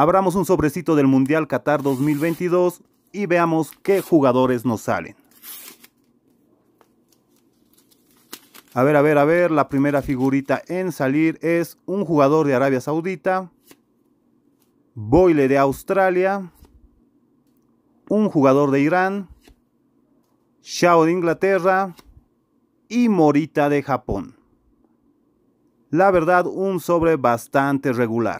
Abramos un sobrecito del Mundial Qatar 2022 y veamos qué jugadores nos salen. A ver, a ver, a ver, la primera figurita en salir es un jugador de Arabia Saudita, Boyle de Australia, un jugador de Irán, Shao de Inglaterra y Morita de Japón. La verdad, un sobre bastante regular.